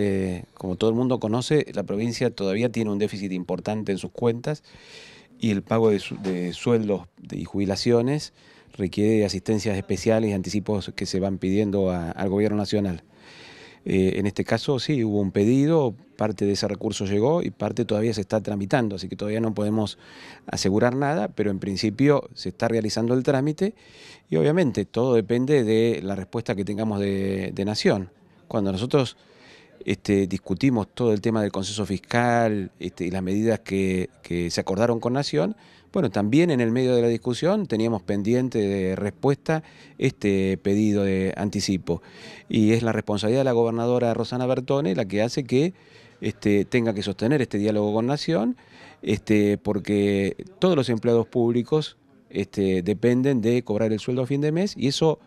Este, como todo el mundo conoce, la provincia todavía tiene un déficit importante en sus cuentas y el pago de, sueldos y jubilaciones requiere de asistencias especiales y anticipos que se van pidiendo al gobierno nacional. Eh, en este caso sí, hubo un pedido, parte de ese recurso llegó y parte todavía se está tramitando, así que todavía no podemos asegurar nada, pero en principio se está realizando el trámite y obviamente todo depende de la respuesta que tengamos de, de Nación. Cuando nosotros este, discutimos todo el tema del consenso fiscal este, y las medidas que, se acordaron con Nación. Bueno, también en el medio de la discusión teníamos pendiente de respuesta este pedido de anticipo. Y es la responsabilidad de la gobernadora Rosana Bertone la que hace que este, tenga que sostener este diálogo con Nación, porque todos los empleados públicos dependen de cobrar el sueldo a fin de mes y eso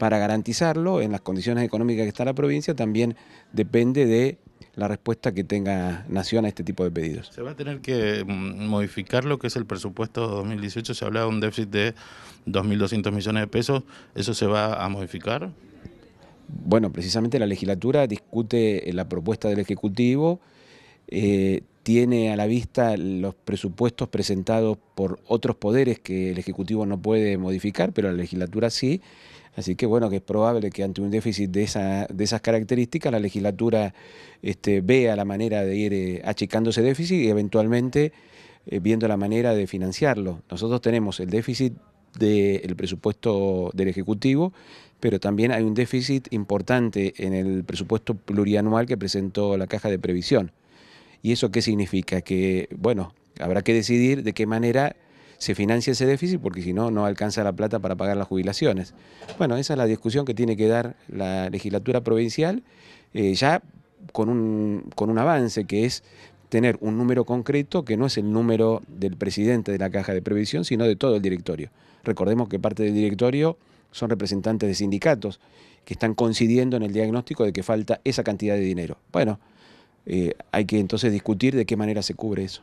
para garantizarlo en las condiciones económicas que está la provincia también depende de la respuesta que tenga Nación a este tipo de pedidos. Se va a tener que mm, modificar lo que es el presupuesto 2018, se hablaba de un déficit de 2.200 millones de pesos, ¿eso se va a modificar? Bueno, precisamente la legislatura discute eh, la propuesta del Ejecutivo, eh, tiene a la vista los presupuestos presentados por otros poderes que el Ejecutivo no puede modificar, pero la legislatura sí. Así que bueno, que es probable que ante un déficit de, esas características la legislatura este, vea la manera de ir eh, achicando ese déficit y eventualmente eh, viendo la manera de financiarlo. Nosotros tenemos el déficit del presupuesto del Ejecutivo, pero también hay un déficit importante en el presupuesto plurianual que presentó la Caja de Previsión. ¿Y eso qué significa? Que, bueno, habrá que decidir de qué manera se financia ese déficit porque si no, no alcanza la plata para pagar las jubilaciones. Bueno, esa es la discusión que tiene que dar la legislatura provincial, eh, ya con un, con un avance que es tener un número concreto que no es el número del presidente de la caja de previsión, sino de todo el directorio. Recordemos que parte del directorio son representantes de sindicatos que están coincidiendo en el diagnóstico de que falta esa cantidad de dinero. Bueno, eh, hay que entonces discutir de qué manera se cubre eso.